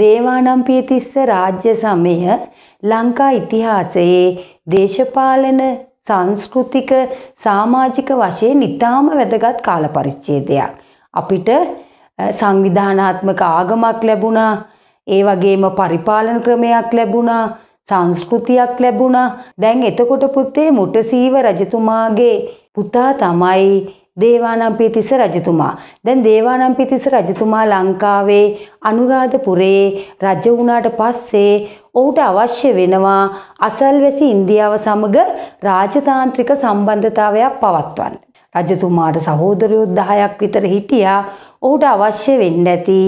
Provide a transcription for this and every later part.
දේවානම්පියතිස්ස රාජ්‍ය සමය ලංකා ඉතිහාසයේ දේශපාලන සංස්කෘතික සාමාජික වශයෙන් ඉතාම වැදගත් කාල පරිච්ඡේදයක්. අපිට සංවිධානාත්මක ආගමක් ලැබුණා, ඒ වගේම පරිපාලන ක්‍රමයක් ලැබුණා, සංස්කෘතියක් ලැබුණා. දැන් එතකොට පුතේ මුටසීව රජතුමාගේ පුතා තමයි දේවානම්පියතිස්ස රජතුමා. දැන් දේවානම්පියතිස්ස රජතුමා ලංකාවේ අනුරාධපුරේ රජ වුණාට පස්සේ ඔහුට අවශ්‍ය වෙනවා අසල්වැසි ඉන්දියාව සමග රාජතාන්ත්‍රික සම්බන්ධතාවයක් පවත්වන්න. රජතුමාට සහෝදරයෝ 10ක් විතර හිටියා. ඔහුට අවශ්‍ය වෙන්නේ නැති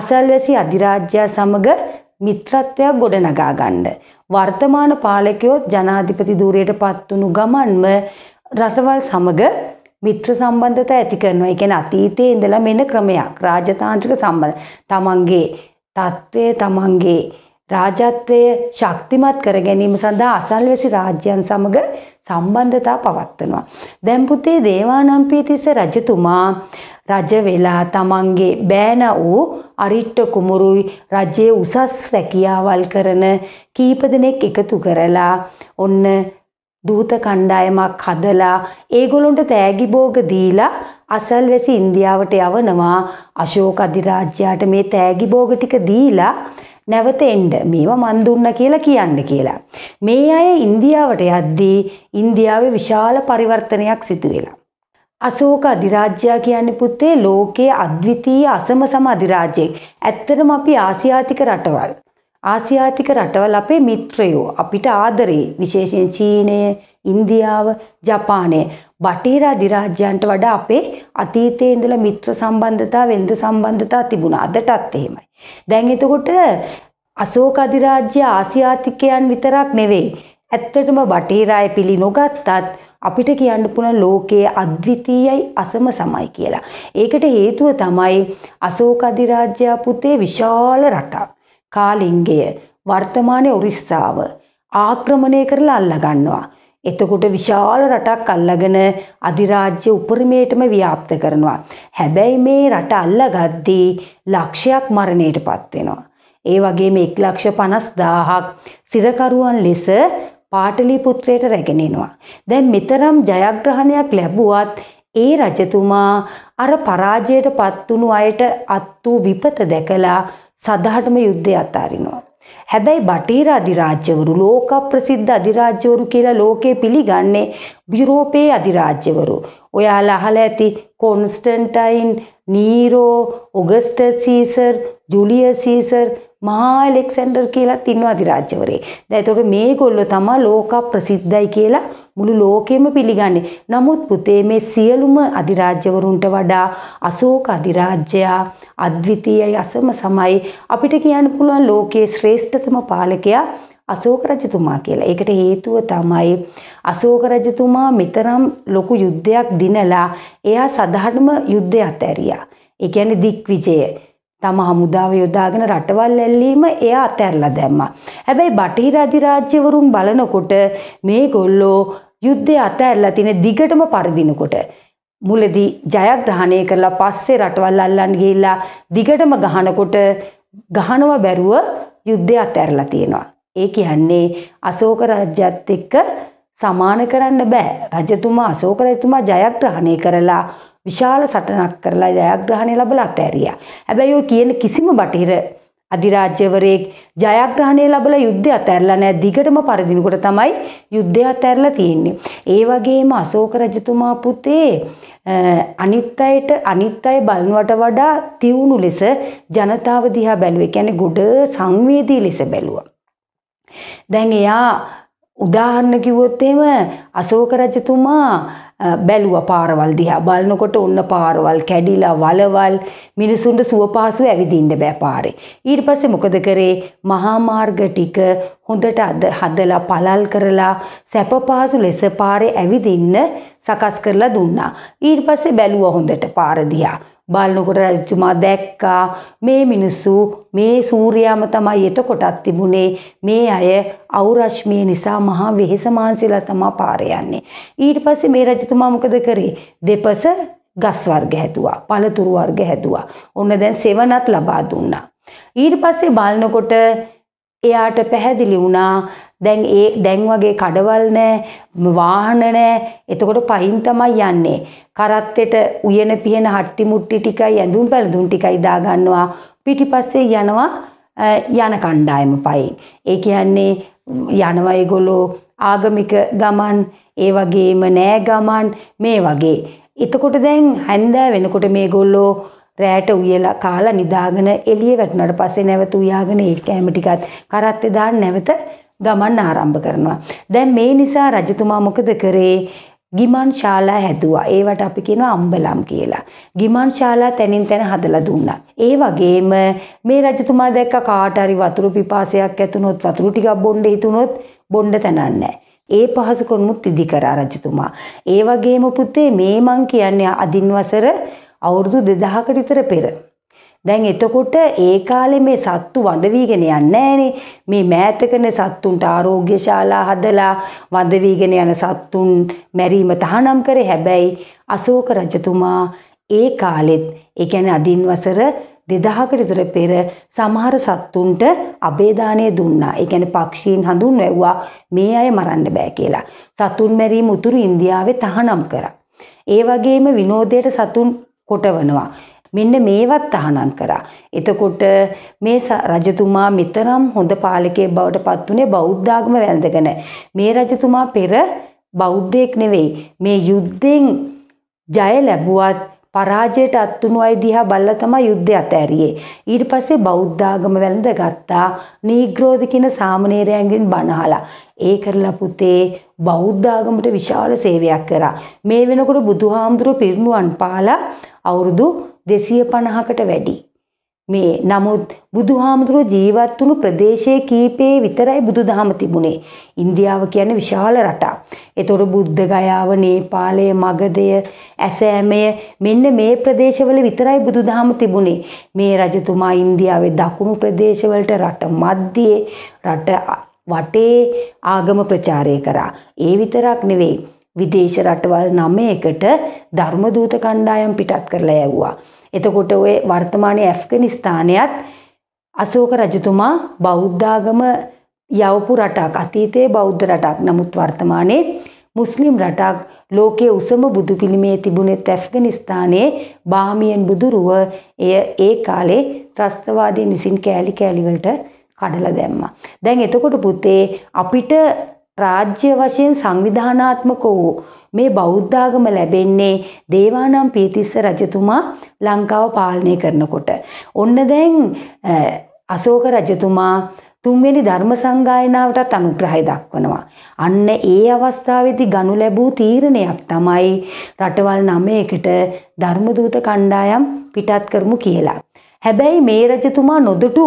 අසල්වැසි අධිරාජ්‍යය සමග මිත්‍රත්වයක් ගොඩනගා ගන්න. වර්තමාන පාලකයෝත් ජනාධිපති ධූරයට පත්වුණු ගමන්ම රටවල් සමග මිත්‍ර සම්බන්ධතා ඇති කරනවා. ඒ කියන්නේ අතීතයේ ඉඳලා මෙන්න ක්‍රමයක්. රාජතාන්ත්‍රික සම්බන්ධ. තමන්ගේ తත්වයේ තමන්ගේ රාජත්වය ශක්තිමත් කර ගැනීම සඳහා අසල්වැසි රාජ්‍යයන් සමග සම්බන්ධතා පවත්වනවා. දැන් පුතේ දේවානම්පියතිස්ස රජතුමා රජ වෙලා තමන්ගේ බෑන වූ අරිට්ට කුමරුයි රජයේ උසස් රැකියාවල් කරන කීප දෙනෙක් එකතු කරලා ඔන්න දූත කණ්ඩායමක් හදලා ඒගොල්ලොන්ට තෑගි භෝග දීලා අසල්වැසි ඉන්දියාවට යවනවා අශෝක අධිරාජ්‍යයට මේ තෑගි භෝග ටික දීලා නැවත එන්න මේවා මන් දුන්න කියලා කියන්න කියලා. මේ අය ඉන්දියාවට යද්දී ඉන්දියාවේ විශාල පරිවර්තනයක් සිදු වෙලා. අශෝක අධිරාජ්‍යයා කියන්නේ පුතේ ලෝකයේ අද්විතීය අසම සම අධිරාජ්‍යයෙක්. ඇත්තටම අපි ආසියාතික රටවල් ආසියාතික රටවල් අපේ මිත්‍රයෝ අපිට ආදරේ විශේෂයෙන් චීනය ඉන්දියාව ජපානය බටහිර අධිරාජ්‍යන්ට වඩා අපේ අතීතයේ ඉඳලා මිත්‍ර සම්බන්ධතා වෙළඳ සම්බන්ධතා තිබුණා අදටත් එහෙමයි. දැන් එතකොට අශෝක අධිරාජ්‍ය ආසියාතිකයන් විතරක් නෙවෙයි ඇත්තටම බටහිර අය පිළි නොගත්තත් අපිට කියන්න පුළුවන් ලෝකයේ අද්විතීයයි අසම සමයි කියලා. ඒකට හේතුව තමයි අශෝක අධිරාජ්‍ය පුතේ විශාල රටක්. කාලිංගය වර්තමානයේ ඔරිස්සාව ආක්‍රමණය කරලා අල්ලගන්නවා. එතකොට විශාල රටක් අල්ලගෙන අධිරාජ්‍ය උපරිමයටම ව්‍යාප්ත කරනවා. හැබැයි මේ රට අල්ලගද්දී ලක්ෂයක් මරණයටපත් වෙනවා. ඒ වගේම 1,50,000ක් සිරකරුවන් ලෙස පාටලිපුත්‍රයට රැගෙන එනවා. දැන් මෙතරම් ජයග්‍රහණයක් ලැබුවත් ඒ රජතුමා අර පරාජයටපත් වුණු අයට අත් වූ විපත දැකලා සදහටම යුද්ධය අතාරිනවා. හැබැයි බටේර අධිරාජ්‍යවරු ලෝක ප්‍රසිද්ධ අධිරාජ්‍යවරු කියලා ලෝකේ පිළිගන්නේ යුරෝපයේ අධිරාජ්‍යවරු. ඔයාලා අහලා ඇති Constantine, Nero, Augustus Caesar, Julius Caesar මහා ඇලෙක්සැන්ඩර් කියලා තින්නවා අධිරාජ්‍යවරේ. දැන් ඒතකොට මේගොල්ලෝ තමයි ලෝක ප්‍රසිද්ධයි කියලා මුළු ලෝකෙම පිළිගන්නේ. නමුත් පුතේ මේ සියලුම අධිරාජ්‍යවරුන්ට වඩා අශෝක අධිරාජ්‍යයා අද්විතීයයි අසම සමයි අපිට කියන්න පුළුවන් ලෝකයේ ශ්‍රේෂ්ඨතම පාලකයා අශෝක රජතුමා කියලා. ඒකට හේතුව තමයි අශෝක රජතුමා මෙතරම් ලොකු යුද්ධයක් දිනලා එයා සදාටම යුද්ධය අතහැරියා. ඒ කියන්නේ දික්විජය. තම හමුදාව යොදාගෙන රටවල් ඇල්ලීම එයා අතැරලා දැම්මා. හැබැයි බටහිර අධිරාජ්‍යවරුන් බලනකොට මේගොල්ලෝ යුද්ධය අතඇරලා තියෙන දිගටම පරදිනකොට. මුලදී ජයග්‍රහණය කරලා පස්සේ රටවල් අල්ලන් ගිහිල්ලා දිගටම ගහනකොට ගහනව බැරුව යුද්ධය අතඇරලා තියෙනවා. ඒ කියන්නේ අශෝක රජ්‍යත් එක්ක සමාන කරන්න බෑ. රජතුමා අශෝක රජතුමා ජයග්‍රහණය කරලා විශාල සටනක් කරලා ජයග්‍රහණය ලබලා අතෑරියා. හැබැයි ඔය කියන කිසිම බටහිර අධිරාජ්‍යවරයෙක් ජයග්‍රහණය ලැබලා යුද්ධය අතහැරලා නැහැ. දිගටම පරිදිනකොට තමයි යුද්ධය අතහැරලා තියෙන්නේ. ඒ වගේම අශෝක රජතුමා පුතේ අනිත් අයට අනිත් අය බලනවට වඩා තියුණු ලෙස ජනතාව දිහා බැලුවේ. කියන්නේ ගොඩ සංවේදී ලෙස බැලුවා. දැන් එයා උදාහරණ කිව්වොත් එහෙම අශෝක රජතුමා බැලුවා පාරවල් දිහා බලනකොට ඔන්න පාරවල් කැඩිලා වලවල් මිනිසුන්ට සුවපහසු ඇවිදින්න බෑ පාරේ. ඊට පස්සේ මොකද කරේ? මහා මාර්ග ටික හොඳට අද හදලා පළල් කරලා සැපපහසු ලෙස පාරේ ඇවිදින්න සකස් කරලා දුන්නා. ඊට පස්සේ බැලුවා හොඳට පාර දිහා. බලනකොට රජතුමා දැක්කා මේ මිනිස්සු මේ සූර්යාම තමයි එතකොටත් තිබුණේ මේ අය අවුරශ්මිය නිසා මහා වෙහෙස මාන්සිලා තමා පාර යන්නේ. ඊට පස්සේ මේ රජතුමා මොකද කරේ? දෙපස ගස් වර්ග හැදුවා. පළතුරු වර්ග හැදුවා. ඔන්න දැන් සෙවණත් ලබා දුන්නා. ඊට පස්සේ බලනකොට එයාට පැහැදිලි වුණා දැන් ඒ දැන් වගේ කඩවල් නෑ වාහන නෑ එතකොට පයින් තමයි යන්නේ කරත්තෙට උයන පියන හට්ටි මුට්ටි ටිකයි ඇඳුම් පැළඳුම් ටිකයි දාගන්නවා පිටිපස්සේ යනවා යන කණ්ඩායම පයින් ඒ කියන්නේ යනවා ඒගොල්ලෝ ආගමික ගමන් ඒ වගේම නෑ ගමන් මේ වගේ එතකොට දැන් හැන්දෑ වෙනකොට මේගොල්ලෝ රෑට උයලා කාලා නිදාගෙන එළිය වැටුණාට පස්සේ නැවත උයාගෙන ඒ කෑම ටිකත් කරත්තේ දාන්න නැවත ගමන් ආරම්භ කරනවා. දැන් මේ නිසා රජතුමා මොකද කරේ? ගිමන් ශාලා හැදුවා. ඒවට අපි කියනවා අම්බලම් කියලා. ගිමන් ශාලා තැනින් තැන හදලා දුන්නා. ඒ වගේම මේ රජතුමා දැක්ක කාට හරි වතුරු පිපාසයක් ඇතුනොත් වතුරු ටිකක් බොන්න හිතුනොත් බොන්න තැනක් නැහැ. ඒ පහසුකම් මුත් ඉදි කරා රජතුමා. ඒ වගේම පුතේ මේ මං කියන්නේ අදින් වසර අවුරුදු දෙදහකට විතර පෙර. දැන් එතකොට ඒ කාලේ මේ සත්තු වඳවිගෙන යන්නේ මේ මෑතකනේ සත්තුන්ට ආරෝග්‍ය ශාලා හදලා වඳවිගෙන යන සත්තුන් මැරීම තහනම් කරේ හැබැයි අශෝක රජතුමා ඒ කාලෙත් ඒ කියන්නේ අදින් වසර 2000කට විතර පෙර සමහර සත්තුන්ට අබේදානය දුන්නා. ඒ කියන්නේ පක්ෂීන් හඳුන්වැව්වා මේ අය මරන්න බෑ කියලා. සතුන් මැරීම උතුරු ඉන්දියාවේ තහනම් කරා. ඒ වගේම විනෝදයට සතුන් කොටවනවා. මෙන්න මේවත් තහනම් කරා. එතකොට මේ රජතුමා මෙතරම් හොඳ පාලකයෙක් බවට පත් වුණේ බෞද්ධාගම වැළඳගෙන. මේ රජතුමා පෙර බෞද්ධයෙක් නෙවෙයි. මේ යුද්ධෙන් ජය ලැබුවත් පරාජයට අත්තුණු අය දිහා බල්ල තමයි යුද්ධය අතෑරියේ. ඊට පස්සේ බෞද්ධාගම වැළඳ ගත්තා නීග්‍රෝධ කියන සාමණේරයන්ගෙන් බණහලා. ඒ කරලා පුතේ බෞද්ධාගමට විශාල සේවයක් කරා. මේ වෙනකොට බුදුහාමුදුරුව පිරිනුවන් පාලා අවුරුදු දෙසිය පණහකට වැඩි. මේ නමුත් බුදුහාමුදුරුව ජීවත් වුණු ප්‍රදේශයේ කීපේ විතරයි බුදුදහම තිබුණේ. ඉන්දියාව කියන්නේ විශාල රටක්. ඒතොර බුද්ධ ගයාව, නේපාලය, මගධය, ඇසෑමය මෙන්න මේ ප්‍රදේශවල විතරයි බුදුදහම තිබුණේ. මේ රජතුමා ඉන්දියාවේ දකුණු ප්‍රදේශවලට රට මැද්දේ රට වටේ ආගම ප්‍රචාරය කරා. ඒ විතරක් නෙවෙයි විදේශ රටවල් 9කට ධර්ම දූත කණ්ඩායම් පිටත් කරලා යවුවා. එතකොට ඔය වර්තමාන ඇෆ්ගනිස්ථානයත් අසෝක රජතුමා බෞද්ධාගම යවපු රටක් අතීතයේ බෞද්ධ රටක් නමුත් වර්තමානයේ මුස්ලිම් රටක් ලෝකයේ උසම බුදු පිළිමේ තිබුණෙත් ඇෆ්ගනිස්ථානයේ බාමියන් බුදුරුව එය ඒ කාලේ ත්‍රස්තවාදීන් විසින් කෑලි කෑලිවලට කඩලා දැම්මා. දැන් එතකොට පුතේ අපිට රාජ්‍ය වශයෙන් සංවිධානාත්මක වූ මේ බෞද්ධාගම ලැබෙන්නේ දේවානම් පීතිස්ස රජතුමා ලංකාව පාලනය කරනකොට. ඔන්න දැන් අසෝක රජතුමා තුන්වෙනි ධර්ම සංගායනාවටත් අනුග්‍රහය දක්වනවා. අන්න ඒ අවස්ථාවේදී ගනු ලැබූ තීරණයක් තමයි රටවල් 9කට ධර්ම දූත කණ්ඩායම් පිටත් කරමු කියලා. හැබැයි මේ රජතුමා නොදුටු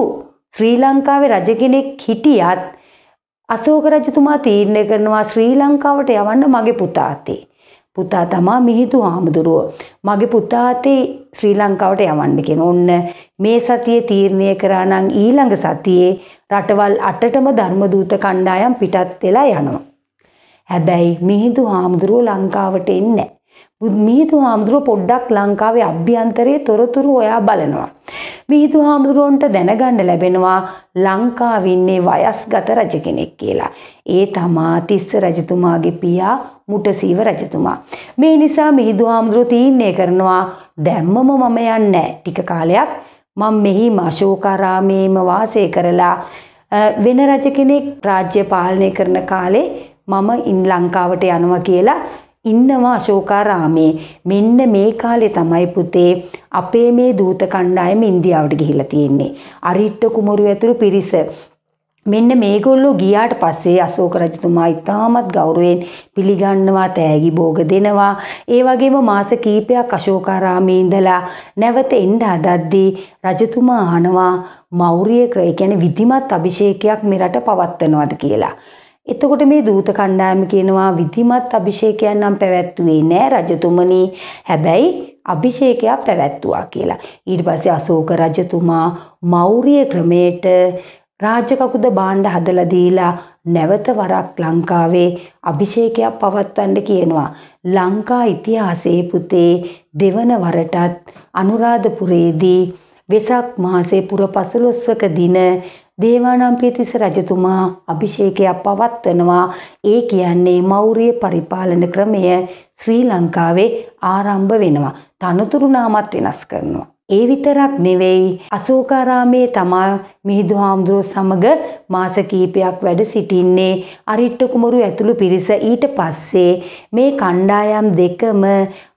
ශ්‍රී ලංකාවේ රජ කෙනෙක් හිටියත් අශෝක රජතුමා තීරණය කරනවා ශ්‍රී ලංකාවට යවන්න මගේ පුතා අතේ. පුතා තමා මිහිඳු හාමුදුරුව. මගේ පුතා අතේ ශ්‍රී ලංකාවට යවන්න කියන. ඔන්න මේ සතියේ තීරණය කරා නම් ඊළඟ සතියේ රටවල් 8ටම ධර්ම දූත කණ්ඩායම් පිටත් වෙලා යනවා. හැබැයි මිහිඳු හාමුදුරුව ලංකාවට එන්නේ මිහිදු හාමුදුරුව පොඩ්ඩක් ලංකාවේ අභ්‍යන්තරයේ තොරතුරු ඔයා බලනවා. මිහිදු හාමුදුරුවන්ට දැනගන්න ලැබෙනවා ලංකාවින්නේ වයස්ගත රජ කෙනෙක් කියලා. ඒ තමා තිස්ස රජතුමාගේ පියා මුටසීව රජතුමා. මේ නිසා මිහිදු හාමුදුරුව තීරණය කරනවා දැම්මම මම යන්නේ ටික කාලයක් මම මෙහි අශෝකාරාමේම වාසය කරලා වෙන රජ කෙනෙක් රාජ්‍ය පාලනය කරන කාලේ මම ඉන් ලංකාවට යනවා කියලා ඉන්නවා අශෝකාරාමේ. මෙන්න මේ කාලේ තමයි පුතේ අපේ මේ දූත කණ්ඩායම ඉන්දියාවට ගිහිලා තියෙන්නේ. අරිට්ට කුමරු ඇතුළු පිරිස මෙන්න මේගොල්ලෝ ගියාට පස්සේ අශෝක රජතුමා ඉතාමත් ගෞරවයෙන් පිළිගන්නවා තෑගි භෝග දෙනවා ඒ වගේම මාස කීපයක් අශෝකාරාමේ ඉඳලා නැවත එන්න හදද්දී රජතුමා අහනවා මෞර්ය ක්‍රය කියන්නේ විධිමත් අභිෂේකයක් මෙරට පවත්වනවාද කියලා එතකොට මේ දූත කණ්ඩායම කියනවා විධිමත් අභිෂේකයන් නම් පැවැත්වුවේ නෑ රජතුමනි. හැබැයි අභිෂේකයක් පැවැත්තුවා කියලා. ඊට පස්සේ අශෝක රජතුමා මෞර්ය ක්‍රමයට රාජකකුද බාණ්ඩ හදලා දීලා නැවත වරක් ලංකාවේ අභිෂේකයක් පවත්වන්න කියනවා. ලංකා ඉතිහාසයේ පුතේ දෙවන වරටත් අනුරාධපුරයේදී වෙසක් මාසේ පුර 15 දින දේවානම්පියතිස්ස රජතුමා අභිෂේකයක් පවත්වනවා. ඒ කියන්නේ මෞර්ය පරිපාලන ක්‍රමය ශ්‍රී ලංකාවේ ආරම්භ වෙනවා. තනතුරු නාමත් වෙනස් කරනවා. ඒ විතරක් නෙවෙයි අසෝකාරාමේ තමා මිහිඳු හාමුදුරුව සමග මාස කිහිපයක් වැඩ සිටින්නේ අරිට්ට කුමරු ඇතුළු පිරිස ඊට පස්සේ මේ කණ්ඩායම් දෙකම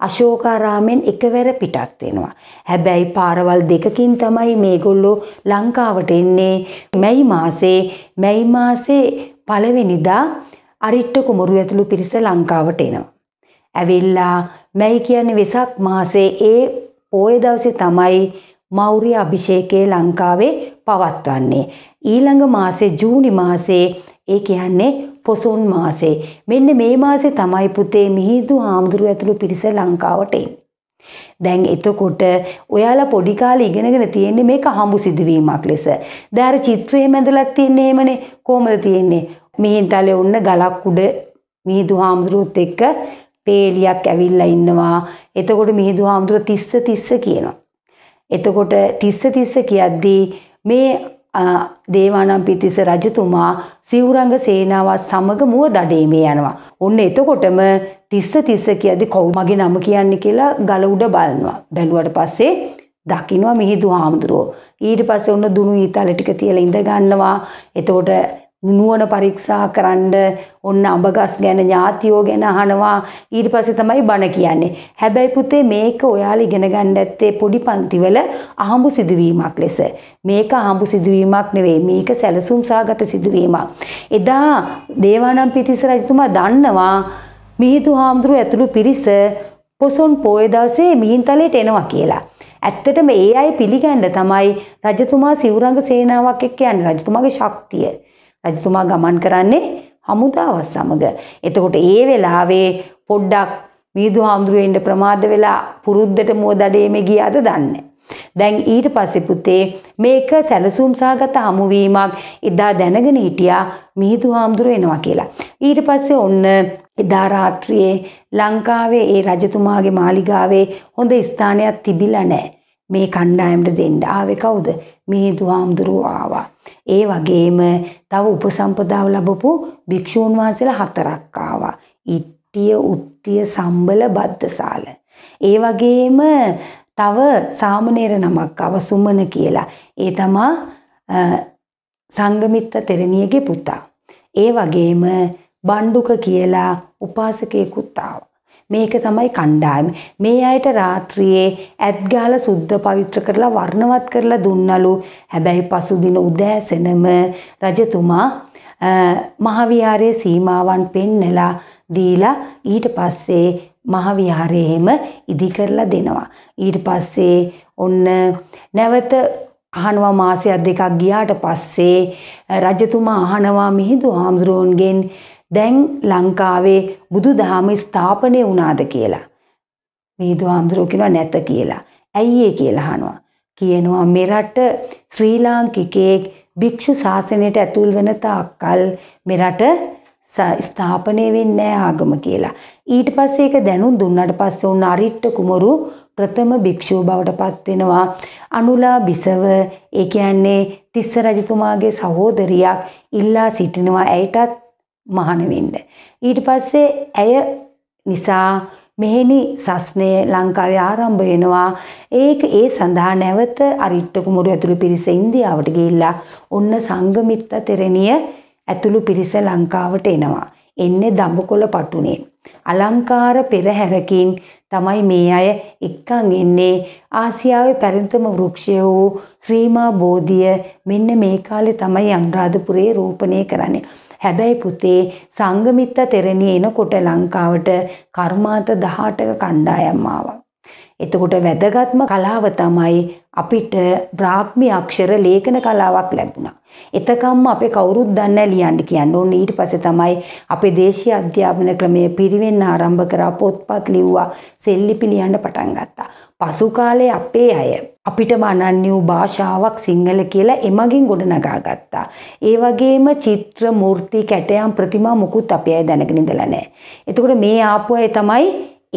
අශෝකාරාමෙන් එකවර පිටත් වෙනවා. හැබැයි පාරවල් දෙකකින් තමයි මේගොල්ලෝ ලංකාවට එන්නේ මැයි මාසේ මැයි මාසේ පළවෙනිදා අරිට්ට කුමරු ඇතුළු පිරිස ලංකාවට එනවා. ඇවිල්ලා මැයි කියන්නේ වෙසක් මාසේ ඒ පෝය දවසේ තමයි මෞර්ය අභිෂේකය ලංකාවේ පවත්වන්නේ. ඊළඟ මාසේ ජූනි මාසේ ඒ කියන්නේ පොසොන් මාසේ. මෙන්න මේ මාසේ තමයි පුතේ මිහිඳු හාමුදුරුව ඇතුළු පිරිස ලංකාවට එන්නේ. දැන් එතකොට ඔයාලා පොඩි කාලේ ඉගෙනගෙන තියෙන්නේ මේක හම්බු සිදුවීමක් ලෙස. දැන් අර චිත්‍රයේ මැදලා තියෙන්නේ එහෙමනේ කොහමද තියෙන්නේ? මිහින්තලේ උන්න ගලක් උඩ මිහිඳු හාමුදුරුවොත් එක්ක පේලියක් ඇවිල්ලා ඉන්නවා. එතකොට මිහිඳු හාමුදුර තිස්ස තිස්ස කියනවා. එතකොට තිස්ස තිස්ස කියද්දී මේ දේවානම්පියතිස්ස රජතුමා සිවුරංග සේනාවත් සමග මුව දඩේමේ යනවා. ඔන්න එතකොටම තිස්ස තිස්ස කියද්දි කවුද මගේ නම කියන්නේ කියලා ගල උඩ බලනවා. බැලුවට පස්සේ දකින්නවා මිහිඳු හාමුදුරුවෝ. ඊට පස්සේ ඔන්න දුනු ඊතල ටික තියලා ඉඳ ගන්නවා. එතකොට නුවන පරීක්ෂා කරන්න ඔන්න අඹගස් ගැන ඥාතියෝ ගැන අහනවා ඊට පස්සේ තමයි බණ කියන්නේ. හැබැයි පුතේ මේක ඔයාලා ඉගෙන ගන්න ඇත්තේ පොඩි පන්තිවල අහඹු සිදුවීමක් ලෙස. මේක අහඹු සිදුවීමක් නෙවෙයි. මේක සැලසුම් සාගත සිදුවීමක්. එදා දේවානම් පිතිස්ස රජතුමා දන්නවා මිහිඳු හාමුදුරුව ඇතුළු පිරිස පොසොන් පෝය දවසේ මිහින්තලයට එනවා කියලා. ඇත්තටම ඒ අය පිළිගන්න තමයි රජතුමා සිවුරංග සේනාවක් එක්ක යන්නේ රජතුමාගේ ශක්තිය. රජතුමා ගමන් කරන්නේ හමුදාව සමග. එතකොට ඒ වෙලාවේ පොඩ්ඩක් මිහිඳු හාමුදුරුවෝ ඉන්න ප්‍රමාද වෙලා පුරුද්දට මුව දඩේමේ ගියාද දන්නේ දැන් ඊට පස්සේ පුතේ මේක සැලසුම් සහගත හමුවීමක් එදා දැනගෙන හිටියා මිහිඳු හාමුදුරුවෝ එනවා කියලා. ඊට පස්සේ ඔන්න එදා රාත්‍රියේ ලංකාවේ ඒ රජතුමාගේ මාලිගාවේ හොඳ ස්ථානයක් තිබිලා නැහැ. මේ කණ්ඩායමට දෙන්න. ආවේ කවුද? මේ දුහාම්දුරුව ආවා. ඒ වගේම තව උපසම්පදාව ලැබපු භික්ෂූන් වහන්සේලා හතරක් ආවා. ඉට්ටිය, උත්තිය, සම්බල, බද්දසාල. ඒ වගේම තව සාමණේර නමක් ආව සුමන කියලා. ඒ තමා සංගමිත්ත තෙරණියගේ පුතා. ඒ වගේම බණ්ඩුක කියලා උපාසකයෙකුත් ආවා. මේක තමයි කණ්ඩායම. මේ අයට රාත්‍රියේ ඇත් ගහලා සුද්ධ පවිත්‍ර කරලා වර්ණවත් කරලා දුන්නලු. හැබැයි පසුදින උදෑසනම රජතුමා මහවිහාරයේ සීමාවන් පෙන්නලා දීලා ඊට පස්සේ මහවිහාරයේම ඉදි කරලා දෙනවා. ඊට පස්සේ ඔන්න නැවත අහනවා මාසයක් දෙකක් ගියාට පස්සේ රජතුමා අහනවා මිහිඳු හාමුදුරුවන්ගෙන් දැන් ලංකාවේ බුදු දහම ස්ථාපනය වුණාද කියලා. මිහිදු හාමුදුරුවෝ කියනවා නැත කියලා. ඇයි ඒ කියලා අහනවා. කියනවා මෙරට ශ්‍රී ලාංකිකයෙක් භික්ෂු ශාසනයට ඇතුල් වෙන තාක්කල් මෙරට ස්ථාපනය වෙන්නේ නැහැ ආගම කියලා. ඊට පස්සේ ඒක දැනුම් දුන්නාට පස්සේ උන් අරිට්ට කුමරු ප්‍රථම භික්ෂුව බවට පත් වෙනවා. අනුලා බිසව ඒ කියන්නේ තිස්ස රජතුමාගේ සහෝදරියක් ඉල්ලා සිටිනවා. ඇයටත් මහාන වෙන්න. ඊට පස්සේ ඇය නිසා මෙහෙනි සස්නය ලංකාවේ ආරම්භ වෙනවා. ඒක ඒ සඳහා නැවත අරිට්ට කුමරු ඇතුළු පිරිස ඉන්දියාවට ගිහිල්ලා ඔන්න සංගමිත්ත තෙරණිය ඇතුළු පිරිස ලංකාවට එනවා. එන්නේ දඹකොළ පටුනේ. අලංකාර පෙරහැරකින් තමයි මේ අය එක්කන් එන්නේ ආසියාවේ පැරිතම වෘක්ෂය වූ ශ්‍රීමා බෝධිය මෙන්න මේ කාලේ තමයි අනුරාධපුරයේ රෝපණය කරන්නේ. හැබැයි පුතේ සංගමිත්ත තෙරණිය එනකොට ලංකාවට කර්මාන්ත 18ක කණ්ඩායම් ආවා. එතකොට වැදගත්ම කලාව තමයි අපිට බ්‍රාහ්මි අක්ෂර ලේඛන කලාවක් ලැබුණා. එතකම්ම අපේ කවුරුත් දන්නේ ලියන්න කියන්න ඕනේ. ඊට පස්සේ තමයි අපේ දේශීය අධ්‍යාපන ක්‍රමය පිරිවෙන්න ආරම්භ කරා පොත්පත් ලිව්වා, සෙල්ලිපි ලියන්න පටන් ගත්තා. පසු කාලේ අපේ අය අපිටම අනන්‍ය වූ භාෂාවක් සිංහල කියලා එමගින් ගොඩනගා ගත්තා. ඒ වගේම චිත්‍ර මූර්ති කැටයම් ප්‍රතිමා මුකුත් අපි අය දැනගෙන ඉඳලා නැහැ. එතකොට මේ ආපු අය තමයි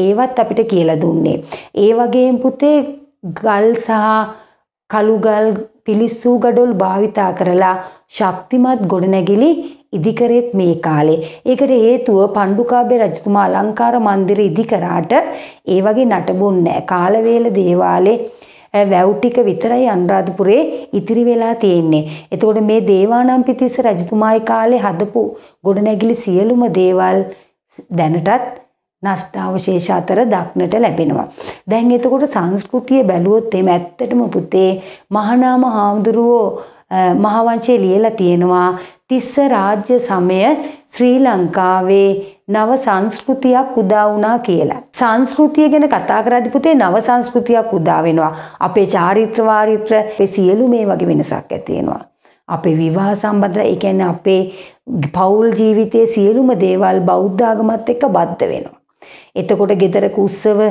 ඒවත් අපිට කියලා දුන්නේ. ඒ වගේම පුතේ ගල් සහ කළුගල් පිලිස්සූ ගඩොල් භාවිතා කරලා ශක්තිමත් ගොඩනැගිලි ඉදිකරෙත් මේ කාලේ. ඒකට හේතුව පණ්ඩුකාභය රජතුමා අලංකාර මන්දිර ඉදිකරාට ඒ වගේ නටබුන් නෑ. කාලවේල දේවාලේ වැව් ටික විතරයි අනුරාධපුරේ ඉතිරි වෙලා තියෙන්නේ. එතකොට මේ දේවානම්පියතිස්ස රජතුමායි කාලේ හදපු ගොඩනැගිලි සියලුම දේවල් දැනටත් නෂ්ටාවශේෂ අතර දක්නට ලැබෙනවා. දැන් එතකොට සංස්කෘතිය බැලුවොත් එම ඇත්තටම පුතේ මහනාම හාමුදුරුවෝ මහාවංශයේ ලියලා තියෙනවා තිස්ස රාජ්‍ය සමය ශ්‍රී ලංකාවේ නව සංස්කෘතියක් උදා වුණා කියලා. සංස්කෘතිය ගැන කතා කරද්දී පුතේ නව සංස්කෘතියක් උදා වෙනවා. අපේ චාරිත්‍ර වාරිත්‍ර මේ සියලු මේ වගේ වෙනසක් ඇති වෙනවා. අපේ විවාහ සම්බන්ධ ඒ කියන්නේ අපේ පෞල් ජීවිතයේ සියලුම දේවල් බෞද්ධ ආගමත් එක්ක බද්ධ වෙනවා. එතකොට ගෙදරක උත්සව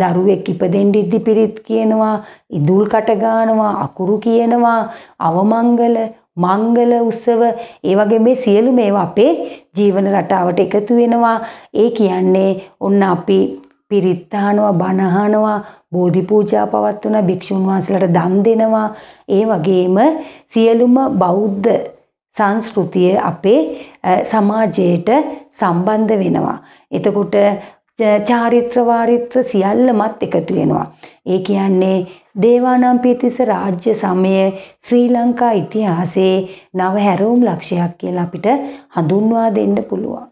දරුවෙක් ඉපදෙන්න ඉද්දි පිරිත් කියනවා, ඉඳුල් කට ගන්නවා, අකුරු කියනවා, අවමංගල, මංගල උත්සව ඒ වගේ මේ සියලු මේවා අපේ ජීවන රටාවට එකතු වෙනවා. ඒ කියන්නේ ඔන්න අපි පිරිත් අහනවා, බණ අහනවා, බෝධි පූජා පවත්වන භික්ෂුන් වහන්සේලාට දන් දෙනවා. ඒ වගේම සියලුම බෞද්ධ සංස්කෘතිය අපේ සමාජයට සම්බන්ධ වෙනවා. එතකොට චාරිත්‍ර වාරිත්‍ර සියල්ලමත් එකතු වෙනවා. ඒ කියන්නේ දේවානම්පියතිස්ස රාජ්‍ය සමය ශ්‍රී ලංකා ඉතිහාසයේ නව හැරවුම් ලක්ෂයක් කියලා අපිට හඳුන්වා දෙන්න පුළුවන්.